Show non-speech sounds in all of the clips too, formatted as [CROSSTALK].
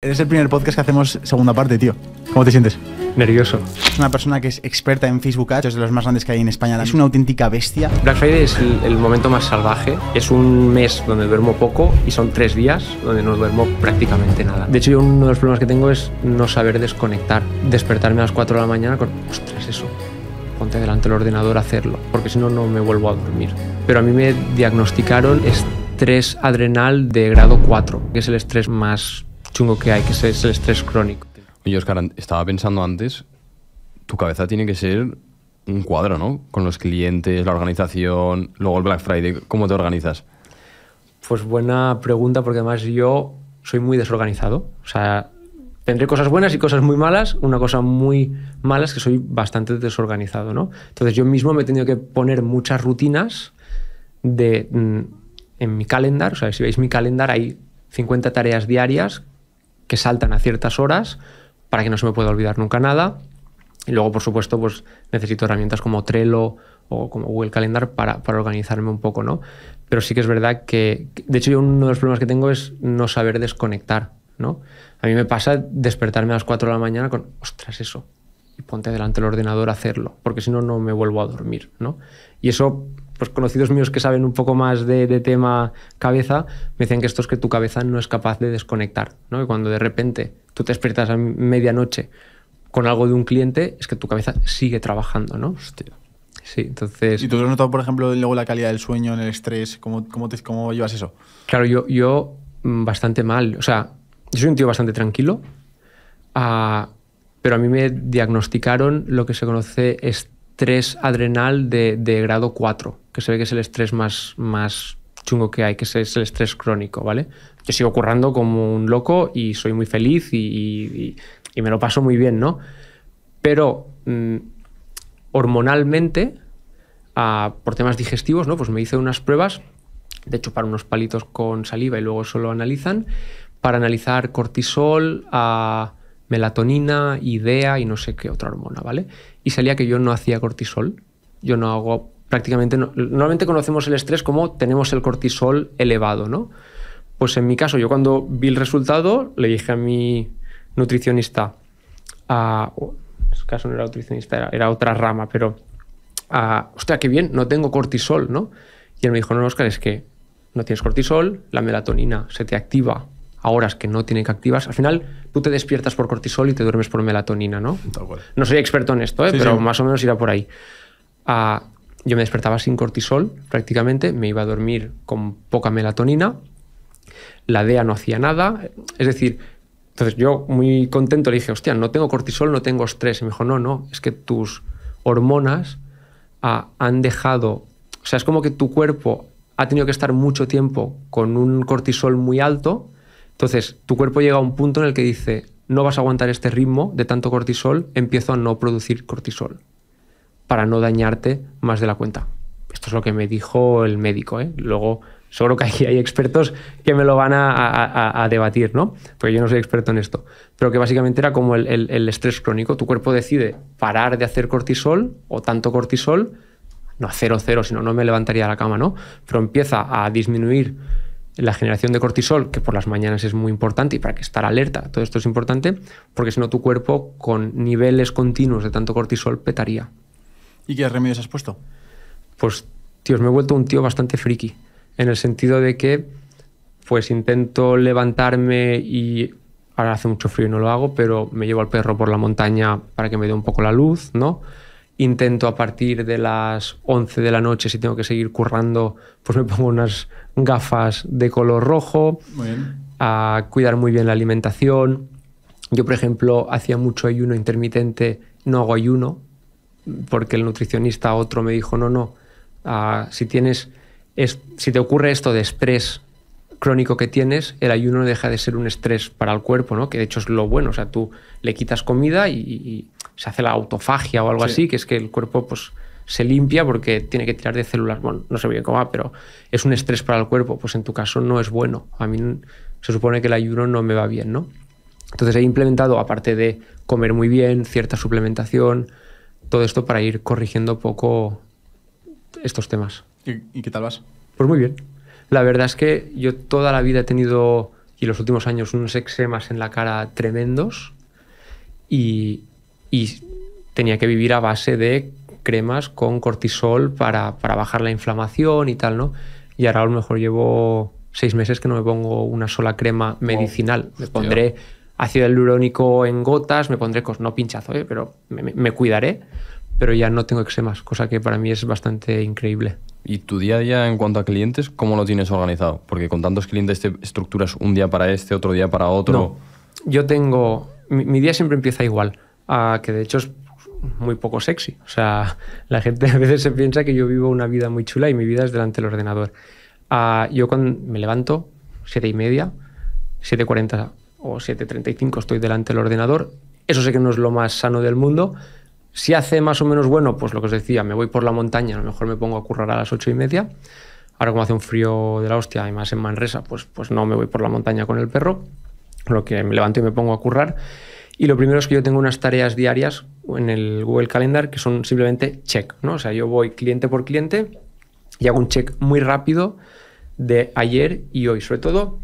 Es el primer podcast que hacemos segunda parte, tío. ¿Cómo te sientes? Nervioso. Es una persona que es experta en Facebook Ads, es de los más grandes que hay en España. Es una auténtica bestia. Black Friday es el, momento más salvaje. Es un mes donde duermo poco y son tres días donde no duermo prácticamente nada. De hecho, uno de los problemas que tengo es no saber desconectar. Despertarme a las 4 de la mañana con, ostras, eso. Ponte delante del ordenador a hacerlo, porque si no, no me vuelvo a dormir. Pero a mí me diagnosticaron estrés adrenal de grado 4, que es el estrés más chungo que hay, que es el estrés crónico. Oye, Oscar, estaba pensando antes, tu cabeza tiene que ser un cuadro, ¿no? Con los clientes, la organización, luego el Black Friday, ¿cómo te organizas? Pues buena pregunta, porque además yo soy muy desorganizado. O sea, tendré cosas buenas y cosas muy malas. Una cosa muy mala es que soy bastante desorganizado, ¿no? Entonces yo mismo me he tenido que poner muchas rutinas de, mm, en mi calendar. O sea, si veis mi calendar hay 50 tareas diarias que saltan a ciertas horas para que no se me pueda olvidar nunca nada. Y luego, por supuesto, pues necesito herramientas como Trello o como Google Calendar para, organizarme un poco, ¿no? Pero sí que es verdad que, de hecho, yo uno de los problemas que tengo es no saber desconectar, ¿no? A mí me pasa despertarme a las 4 de la mañana con, ostras, eso, y ponte delante el ordenador a hacerlo, porque si no, no me vuelvo a dormir, ¿no? Y eso pues, conocidos míos que saben un poco más de, tema cabeza, me dicen que esto es que tu cabeza no es capaz de desconectar, ¿no? cuando de repente tú te despiertas a medianoche con algo de un cliente, es que tu cabeza sigue trabajando, ¿no? Sí, entonces... ¿Y tú has notado, por ejemplo, luego la calidad del sueño, en el estrés? ¿Cómo, cómo, cómo llevas eso? Claro, yo, yo mm, bastante mal. O sea, yo soy un tío bastante tranquilo, ah, pero a mí me diagnosticaron lo que se conoce estrés estrés adrenal de, grado 4, que se ve que es el estrés más, más chungo que hay, que es, el estrés crónico, ¿vale? Yo sigo currando como un loco y soy muy feliz y, me lo paso muy bien, ¿no? Pero mm, hormonalmente, ah, por temas digestivos, ¿no? Pues me hice unas pruebas de chupar unos palitos con saliva y luego lo analizan, para analizar cortisol, a ah, melatonina, idea y no sé qué otra hormona, ¿vale? Y salía que yo no hacía cortisol, yo no hago prácticamente, normalmente conocemos el estrés como tenemos el cortisol elevado, ¿no? Pues en mi caso, yo cuando vi el resultado, le dije a mi nutricionista, a, en su caso no era nutricionista, era, otra rama, pero, a, hostia, qué bien, no tengo cortisol, ¿no? Y él me dijo, no, Oscar, es que no tienes cortisol, la melatonina se te activa a horas que no tienen que activas Al final, tú te despiertas por cortisol y te duermes por melatonina, ¿no? No soy experto en esto, ¿eh? pero más o menos irá por ahí. Ah, yo me despertaba sin cortisol prácticamente, me iba a dormir con poca melatonina, la DEA no hacía nada, es decir, entonces yo muy contento le dije, hostia, no tengo cortisol, no tengo estrés. Y me dijo, no, no, es que tus hormonas ah, han dejado, o sea, es como que tu cuerpo ha tenido que estar mucho tiempo con un cortisol muy alto, entonces, tu cuerpo llega a un punto en el que dice, no vas a aguantar este ritmo de tanto cortisol, empiezo a no producir cortisol para no dañarte más de la cuenta. Esto es lo que me dijo el médico. ¿eh? Luego, seguro que aquí hay expertos que me lo van a, debatir, ¿no? Porque yo no soy experto en esto. Pero que básicamente era como el, estrés crónico. Tu cuerpo decide parar de hacer cortisol o tanto cortisol, no a cero, cero, sino no me levantaría de la cama, ¿no? Pero empieza a disminuir la generación de cortisol, que por las mañanas es muy importante y para que estar alerta, todo esto es importante, porque si no tu cuerpo con niveles continuos de tanto cortisol petaría. ¿Y qué remedios has puesto? Pues, tíos, me he vuelto un tío bastante friki, en el sentido de que, pues, intento levantarme y ahora hace mucho frío y no lo hago, pero me llevo al perro por la montaña para que me dé un poco la luz, ¿no? intento a partir de las 11 de la noche, si tengo que seguir currando, pues me pongo unas gafas de color rojo, a cuidar muy bien la alimentación. Yo, por ejemplo, hacía mucho ayuno intermitente, no hago ayuno, porque el nutricionista otro me dijo, no, no, ah, si, tienes, si te ocurre esto de estrés crónico que tienes, el ayuno deja de ser un estrés para el cuerpo, ¿no? que de hecho es lo bueno, o sea, tú le quitas comida y se hace la autofagia o algo así, que es que el cuerpo pues, se limpia porque tiene que tirar de células. Bueno, no sé bien cómo va, pero es un estrés para el cuerpo. Pues en tu caso no es bueno. A mí se supone que el ayuno no me va bien, ¿no? Entonces he implementado, aparte de comer muy bien, cierta suplementación, todo esto para ir corrigiendo poco estos temas. ¿Y, y qué tal vas? Pues muy bien. La verdad es que yo toda la vida he tenido, y los últimos años, unos eczemas en la cara tremendos. Y, y tenía que vivir a base de cremas con cortisol para, bajar la inflamación y tal, ¿no? Y ahora a lo mejor llevo seis meses que no me pongo una sola crema medicinal. me pondré ácido hialurónico en gotas, me pondré, no pinchazo, ¿eh? pero me, cuidaré, pero ya no tengo eczemas, cosa que para mí es bastante increíble. ¿Y tu día a día en cuanto a clientes, cómo lo tienes organizado? Porque con tantos clientes te estructuras un día para este, otro día para otro. yo tengo, mi día siempre empieza igual que de hecho es muy poco sexy. O sea, la gente a veces se piensa que yo vivo una vida muy chula y mi vida es delante del ordenador. Ah, yo cuando me levanto, siete y media, 7.40 o 7.35 estoy delante del ordenador. Eso sé que no es lo más sano del mundo. Si hace más o menos bueno, pues lo que os decía, me voy por la montaña, a lo mejor me pongo a currar a las ocho y media. Ahora como hace un frío de la hostia y más en Manresa, pues, pues no me voy por la montaña con el perro. Lo que me levanto y me pongo a currar. Y lo primero es que yo tengo unas tareas diarias en el Google Calendar que son simplemente check, ¿no? O sea, yo voy cliente por cliente y hago un check muy rápido de ayer y hoy. Sobre todo,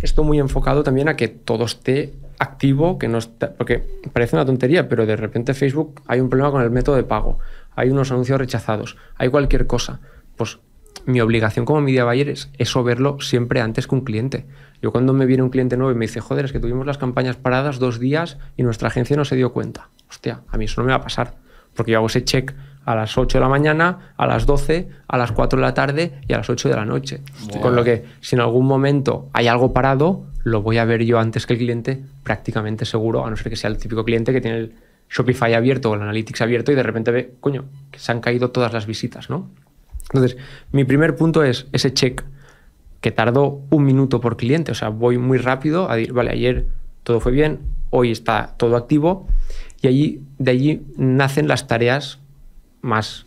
esto muy enfocado también a que todo esté activo, que no porque parece una tontería, pero de repente Facebook hay un problema con el método de pago, hay unos anuncios rechazados, hay cualquier cosa. Pues mi obligación como media buyer es eso verlo siempre antes que un cliente. Yo cuando me viene un cliente nuevo y me dice, joder, es que tuvimos las campañas paradas dos días y nuestra agencia no se dio cuenta. Hostia, a mí eso no me va a pasar, porque yo hago ese check a las 8 de la mañana, a las 12, a las 4 de la tarde y a las 8 de la noche. Con lo que si en algún momento hay algo parado, lo voy a ver yo antes que el cliente, prácticamente seguro, a no ser que sea el típico cliente que tiene el Shopify abierto o el Analytics abierto y de repente ve, coño, que se han caído todas las visitas, ¿no? Entonces, mi primer punto es ese check que tardó un minuto por cliente. O sea, voy muy rápido a decir, vale, ayer todo fue bien, hoy está todo activo. Y allí, de allí nacen las tareas más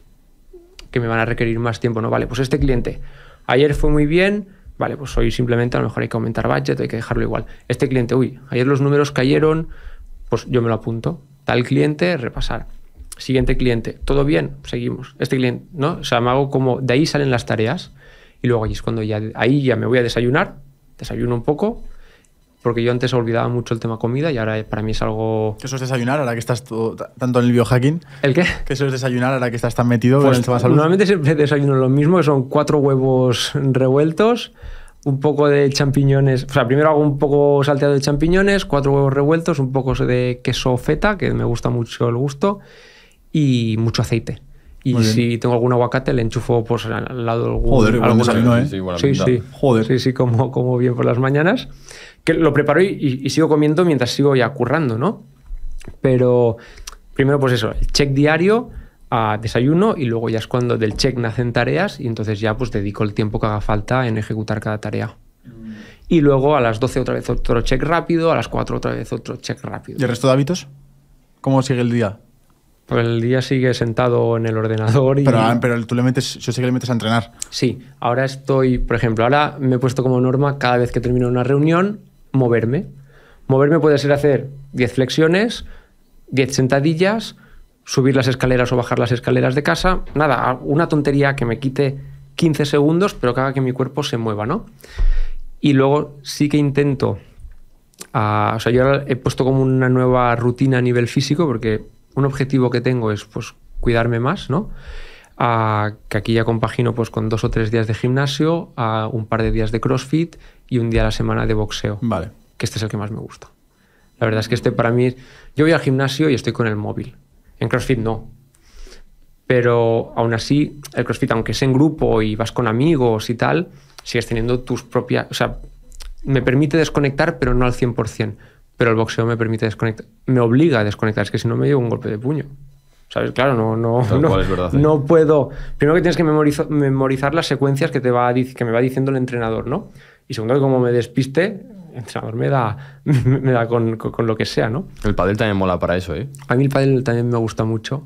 que me van a requerir más tiempo, ¿no? Vale, pues este cliente ayer fue muy bien, vale, pues hoy simplemente a lo mejor hay que aumentar budget, hay que dejarlo igual. Este cliente, uy, ayer los números cayeron, pues yo me lo apunto. Tal cliente, repasar. Siguiente cliente, todo bien, seguimos. Este cliente, ¿no? O sea, me hago como, de ahí salen las tareas y luego ahí es cuando ya, ahí ya me voy a desayunar, desayuno un poco, porque yo antes olvidaba mucho el tema comida y ahora para mí es algo... ¿Qué es desayunar ahora que estás tanto en el biohacking? ¿El qué? ¿Qué es desayunar ahora que estás tan metido en el pues tema salud? Normalmente siempre desayuno lo mismo, que son cuatro huevos revueltos, un poco de champiñones, o sea, primero hago un poco salteado de champiñones, cuatro huevos revueltos, un poco de queso feta, que me gusta mucho el gusto, y mucho aceite. Y si tengo algún aguacate, le enchufo por pues, al lado de algún. Joder, desayuno, ¿eh? Sí, sí, Joder. como, como bien por las mañanas. Que lo preparo y, sigo comiendo mientras sigo ya currando, ¿no? Pero primero, pues eso, el check diario a desayuno y luego ya es cuando del check nacen tareas y entonces ya pues dedico el tiempo que haga falta en ejecutar cada tarea. Mm. Y luego a las 12 otra vez otro check rápido, a las 4 otra vez otro check rápido. ¿Y el resto de hábitos? ¿Cómo sigue el día? Pues el día sigue sentado en el ordenador y... Ah, pero, tú le metes, yo sé que le metes a entrenar. Sí, ahora estoy, por ejemplo, ahora me he puesto como norma cada vez que termino una reunión, moverme. Moverme puede ser hacer 10 flexiones, 10 sentadillas, subir las escaleras o bajar las escaleras de casa. Nada, una tontería que me quite 15 segundos, pero que haga que mi cuerpo se mueva, ¿no? Y luego sí que intento... Ah, o sea, yo he puesto como una nueva rutina a nivel físico porque un objetivo que tengo es pues, cuidarme más, ¿no? Ah, que aquí ya compagino pues, con dos o tres días de gimnasio, a ah, un par de días de CrossFit y un día a la semana de boxeo. Vale. Que este es el que más me gusta. La verdad es que este para mí... Yo voy al gimnasio y estoy con el móvil. En CrossFit no. Pero aún así, el CrossFit, aunque es en grupo y vas con amigos y tal, sigues teniendo tus propias... O sea, me permite desconectar, pero no al 100% pero el boxeo me permite desconectar, me obliga a desconectar, es que si no me llevo un golpe de puño. ¿Sabes? Claro, no, no, no, ¿eh? no, puedo. Primero que tienes que memorizar, memorizar las secuencias que, te va, que me va diciendo el entrenador, ¿no? Y segundo, que como me despiste, el entrenador me da, [LAUGHS] me da con, con, lo que sea, ¿no? El pádel también mola para eso, ¿eh? A mí el pádel también me gusta mucho.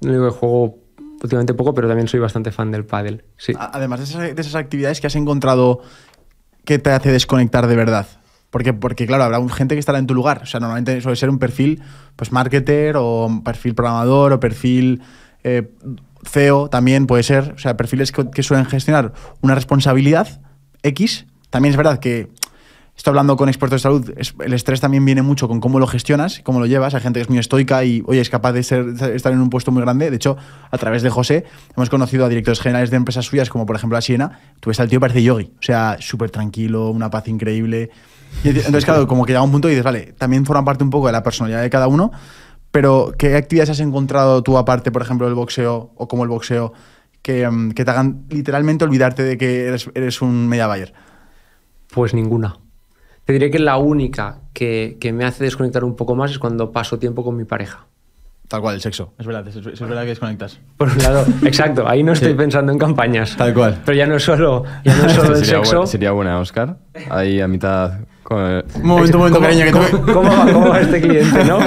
No digo que juego últimamente poco, pero también soy bastante fan del pádel. Sí. Además de esas, de esas actividades que has encontrado que te hace desconectar de verdad. Porque, porque, claro, habrá gente que estará en tu lugar. O sea, normalmente suele ser un perfil, pues, marketer o un perfil programador o perfil eh, CEO también puede ser. O sea, perfiles que, suelen gestionar una responsabilidad X. También es verdad que estoy hablando con expertos de salud, el estrés también viene mucho con cómo lo gestionas, cómo lo llevas. Hay gente que es muy estoica y, oye, es capaz de, estar en un puesto muy grande. De hecho, a través de José hemos conocido a directores generales de empresas suyas, como por ejemplo a Siena. Tú ves al tío parece yogi, o sea, súper tranquilo, una paz increíble. Y entonces, claro, como que llega un punto y dices, vale, también forma parte un poco de la personalidad de cada uno, pero ¿qué actividades has encontrado tú aparte, por ejemplo, del boxeo o como el boxeo, que, mm, que te hagan literalmente olvidarte de que eres, un media buyer? Pues ninguna. Te diré que la única que, que, me hace desconectar un poco más es cuando paso tiempo con mi pareja. Tal cual, el sexo. Es verdad, es, verdad que desconectas. Por un lado, [LAUGHS] exacto, ahí no estoy pensando en campañas. Tal cual. Pero ya no es solo, [LAUGHS] el sexo. sería buena, Oscar. Ahí a mitad un Momento, momento, cariño, que ¿cómo, va, ¿Cómo va este [LAUGHS] cliente, no?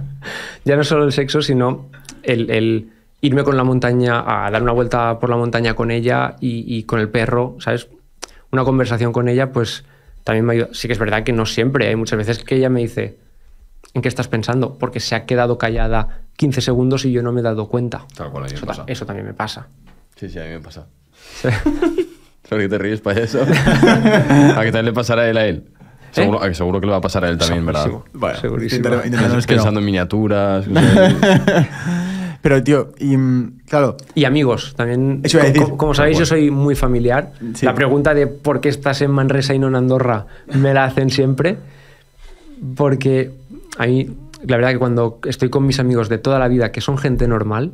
[LAUGHS] ya no solo el sexo, sino el, irme con la montaña, a dar una vuelta por la montaña con ella y, con el perro, ¿sabes? Una conversación con ella, pues también me ayuda. Sí que es verdad que no siempre, hay muchas veces que ella me dice, ¿en qué estás pensando? Porque se ha quedado callada 15 segundos y yo no me he dado cuenta. eso, también me pasa. Sí, sí, a mí me pasa. ¿Sí? [LAUGHS] que te ríes, para eso? ¿A qué tal le pasará él a él? Seguro, que le va a pasar a él también, ¿verdad? Segurísimo. pensando en miniaturas. [LAUGHS] Pero, tío, y, mm, claro. Y amigos, también. Como, sabéis, yo soy muy familiar. La pregunta de por qué estás en Manresa y no en Andorra me la hacen siempre. Porque a la verdad, que cuando estoy con mis amigos de toda la vida, que son gente normal,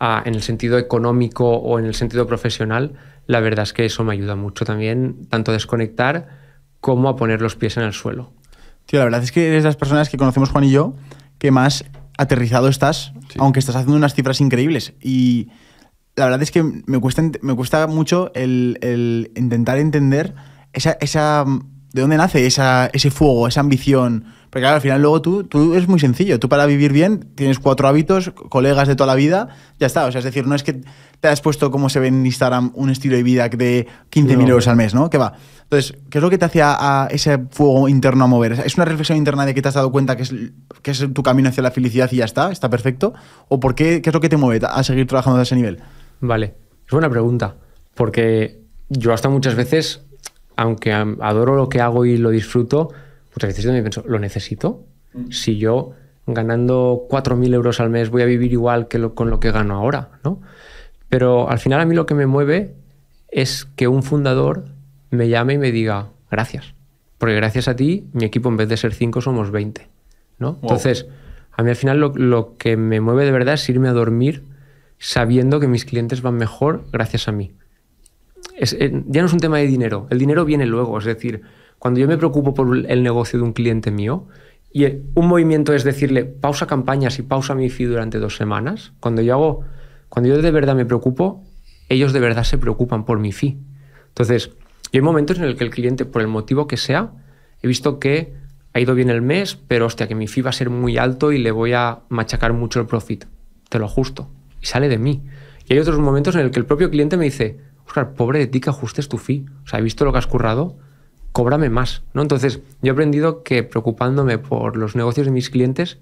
en el sentido económico o en el sentido profesional, la verdad es que eso me ayuda mucho también, tanto desconectar cómo a poner los pies en el suelo. Tío, la verdad es que eres de las personas que conocemos, Juan y yo, que más aterrizado estás, aunque estás haciendo unas cifras increíbles. Y la verdad es que me cuesta, me cuesta mucho el, intentar entender esa ¿De dónde nace ese fuego, esa ambición? Porque claro, al final luego tú, tú es muy sencillo. Tú para vivir bien tienes cuatro hábitos, colegas de toda la vida, ya está. O sea, es decir, no es que te has puesto, como se ve en Instagram, un estilo de vida de 15.000 euros al mes, ¿no? ¿Qué va. Entonces, ¿qué es lo que te hace a, ese fuego interno a mover? ¿Es una reflexión interna de que te has dado cuenta que es, que es tu camino hacia la felicidad y ya está, está perfecto? ¿O por qué, qué es lo que te mueve a seguir trabajando a ese nivel? Vale, es buena pregunta, porque yo hasta muchas veces aunque adoro lo que hago y lo disfruto, muchas veces yo me pienso, ¿lo necesito? Mm. Si yo ganando 4.000 euros al mes voy a vivir igual que con lo que gano ahora, ¿no? Pero al final a mí lo que me mueve es que un fundador me llame y me diga, gracias. Porque gracias a ti, mi equipo en vez de ser 5 somos 20, ¿no? Entonces, a mí al final lo que me mueve de verdad es irme a dormir sabiendo que mis clientes van mejor gracias a mí. Eh, ya no es un tema de dinero, el dinero viene luego, es decir, cuando yo me preocupo por el negocio de un cliente mío, y eh, un movimiento es decirle, pausa campañas y pausa mi fee durante dos semanas, cuando yo hago, cuando yo de verdad me preocupo, ellos de verdad se preocupan por mi fee. Entonces, hay momentos en el que el cliente, por el motivo que sea, he visto que ha ido bien el mes, pero hostia, que mi fee va a ser muy alto y le voy a machacar mucho el profit. Te lo ajusto. Y sale de mí. Y hay otros momentos en el que el propio cliente me dice, Oscar, pobre de ti que ajustes tu fee. O sea, he visto lo que has currado, cóbrame más. ¿no? Entonces, yo he aprendido que preocupándome por los negocios de mis clientes,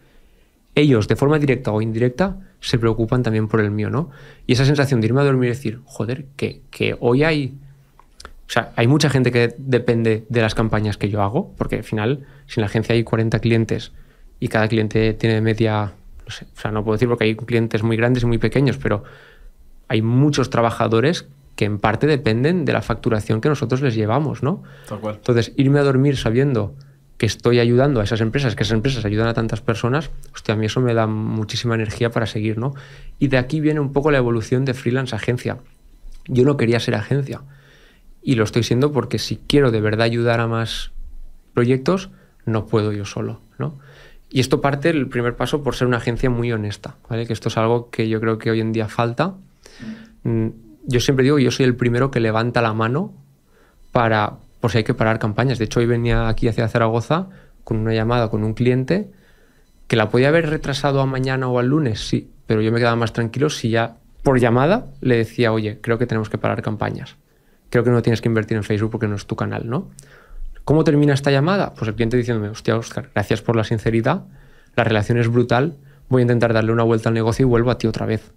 ellos, de forma directa o indirecta, se preocupan también por el mío, ¿no? Y esa sensación de irme a dormir y decir, joder, que, que hoy hay. O sea, hay mucha gente que depende de las campañas que yo hago, porque al final, si en la agencia hay 40 clientes y cada cliente tiene media. No sé, o sea, no puedo decir porque hay clientes muy grandes y muy pequeños, pero hay muchos trabajadores que en parte dependen de la facturación que nosotros les llevamos, ¿no? Entonces, irme a dormir sabiendo que estoy ayudando a esas empresas, que esas empresas ayudan a tantas personas, hostia, a mí eso me da muchísima energía para seguir, ¿no? Y de aquí viene un poco la evolución de freelance agencia. Yo no quería ser agencia y lo estoy siendo porque si quiero de verdad ayudar a más proyectos, no puedo yo solo, ¿no? Y esto parte, el primer paso, por ser una agencia muy honesta, ¿vale? Que esto es algo que yo creo que hoy en día falta. Mm, yo siempre digo yo soy el primero que levanta la mano para, por si hay que parar campañas. De hecho, hoy venía aquí hacia Zaragoza con una llamada con un cliente que la podía haber retrasado a mañana o al lunes, sí, pero yo me quedaba más tranquilo si ya por llamada le decía, oye, creo que tenemos que parar campañas. Creo que no tienes que invertir en Facebook porque no es tu canal, ¿no? ¿Cómo termina esta llamada? Pues el cliente diciéndome, hostia, Oscar, gracias por la sinceridad, la relación es brutal, voy a intentar darle una vuelta al negocio y vuelvo a ti otra vez.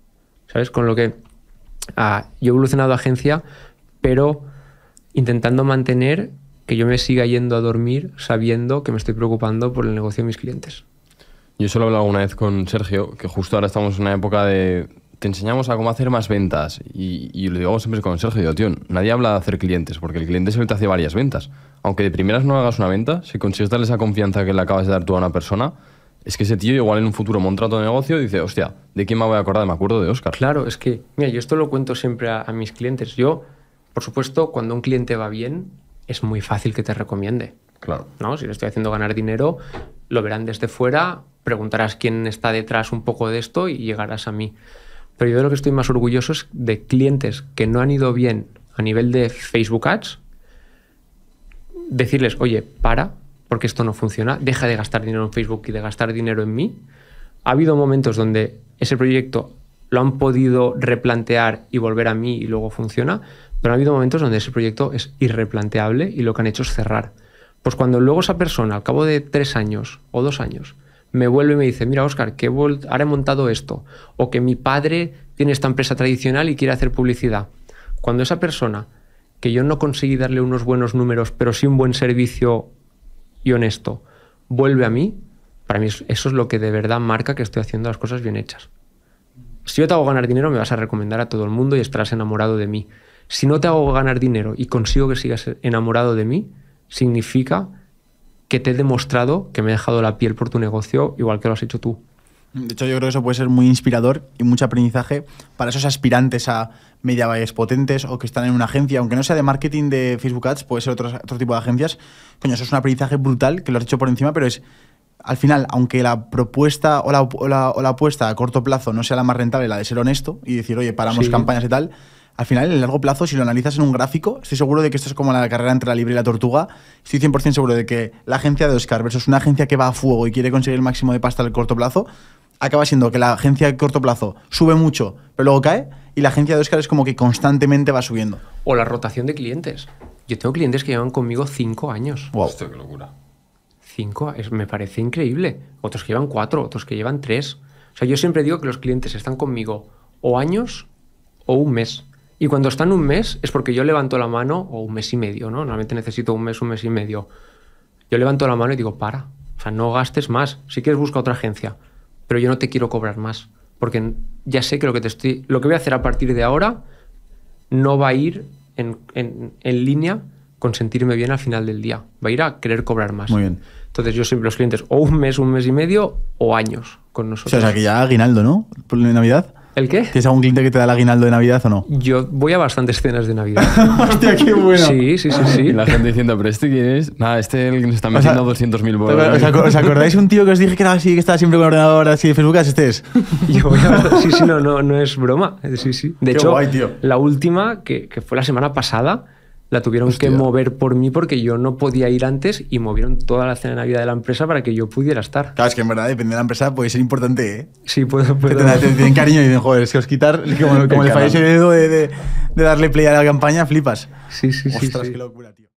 ¿Sabes? Con lo que yo he evolucionado a agencia, pero intentando mantener que yo me siga yendo a dormir sabiendo que me estoy preocupando por el negocio de mis clientes. Yo solo he hablado una vez con Sergio, que justo ahora estamos en una época de te enseñamos a cómo hacer más ventas. Y, lo digo siempre con Sergio, digo, tío, nadie habla de hacer clientes, porque el cliente siempre te hace varias ventas. Aunque de primeras no hagas una venta, si consigues darle esa confianza que le acabas de dar tú a una persona, es que ese tío igual en un futuro monta de negocio y dice, hostia, ¿de quién me voy a acordar? Me acuerdo de Oscar. Claro, es que, mira, yo esto lo cuento siempre a, mis clientes. Yo, por supuesto, cuando un cliente va bien, es muy fácil que te recomiende. Claro. ¿no? Si le estoy haciendo ganar dinero, lo verán desde fuera, preguntarás quién está detrás un poco de esto y llegarás a mí. Pero yo de lo que estoy más orgulloso es de clientes que no han ido bien a nivel de Facebook Ads, decirles, oye, para, porque esto no funciona, deja de gastar dinero en Facebook y de gastar dinero en mí. Ha habido momentos donde ese proyecto lo han podido replantear y volver a mí y luego funciona, pero ha habido momentos donde ese proyecto es irreplanteable y lo que han hecho es cerrar. Pues cuando luego esa persona, al cabo de tres años o dos años, me vuelve y me dice, mira, Oscar, que ahora he montado esto, o que mi padre tiene esta empresa tradicional y quiere hacer publicidad. Cuando esa persona, que yo no conseguí darle unos buenos números, pero sí un buen servicio y honesto vuelve a mí, para mí eso es lo que de verdad marca que estoy haciendo las cosas bien hechas. Si yo te hago ganar dinero, me vas a recomendar a todo el mundo y estarás enamorado de mí. Si no te hago ganar dinero y consigo que sigas enamorado de mí, significa que te he demostrado que me he dejado la piel por tu negocio igual que lo has hecho tú. De hecho, yo creo que eso puede ser muy inspirador y mucho aprendizaje para esos aspirantes a media buyers potentes o que están en una agencia, aunque no sea de marketing de Facebook Ads, puede ser otro, otro tipo de agencias. Coño, eso es un aprendizaje brutal, que lo has hecho por encima, pero es al final, aunque la propuesta o la, o, la, apuesta a corto plazo no sea la más rentable, la de ser honesto y decir, oye, paramos campañas y tal, al final, en el largo plazo, si lo analizas en un gráfico, estoy seguro de que esto es como la carrera entre la libre y la tortuga. Estoy 100% seguro de que la agencia de Oscar versus una agencia que va a fuego y quiere conseguir el máximo de pasta al corto plazo, acaba siendo que la agencia de corto plazo sube mucho, pero luego cae y la agencia de Oscar es como que constantemente va subiendo. O la rotación de clientes. Yo tengo clientes que llevan conmigo cinco años. Wow. qué locura. Cinco, me parece increíble. Otros que llevan cuatro, otros que llevan tres. O sea, yo siempre digo que los clientes están conmigo o años o un mes. Y cuando están un mes es porque yo levanto la mano o un mes y medio, ¿no? Normalmente necesito un mes, un mes y medio. Yo levanto la mano y digo, para. O sea, no gastes más. Si quieres, busca otra agencia. Pero yo no te quiero cobrar más porque ya sé que lo que te estoy, lo que voy a hacer a partir de ahora no va a ir en, línea con sentirme bien al final del día. Va a ir a querer cobrar más. Muy bien. Entonces yo siempre los clientes o un mes, un mes y medio o años con nosotros. O sea, que ya aguinaldo, ¿no? Por Navidad. ¿El qué? ¿Tienes algún cliente que te da el aguinaldo de Navidad o no? Yo voy a bastantes cenas de Navidad. [LAUGHS] Hostia, qué bueno. Sí, sí, sí, sí. la gente diciendo, pero este quién es? Nada, este el que nos está metiendo 200.000 bolas. ¿os, ¿Os acordáis un tío que os dije que era así, que estaba siempre con el ordenador así de Facebook? Ah, este es. [LAUGHS] Yo voy a sí, sí, no, no, no es broma. Eh, sí, sí. De hecho, la última, que, que fue la semana pasada, la tuvieron que mover por mí porque yo no podía ir antes y movieron toda la cena de vida de la empresa para que yo pudiera estar. Claro, es que en verdad depende de la empresa puede ser importante, ¿eh? Sí, puede, puede. te, tienen cariño y dicen, joder, que os quitar, [LAUGHS] como, le falleció el dedo de, darle play a la campaña, flipas. Sí, sí, sí. Ostras, qué locura, tío.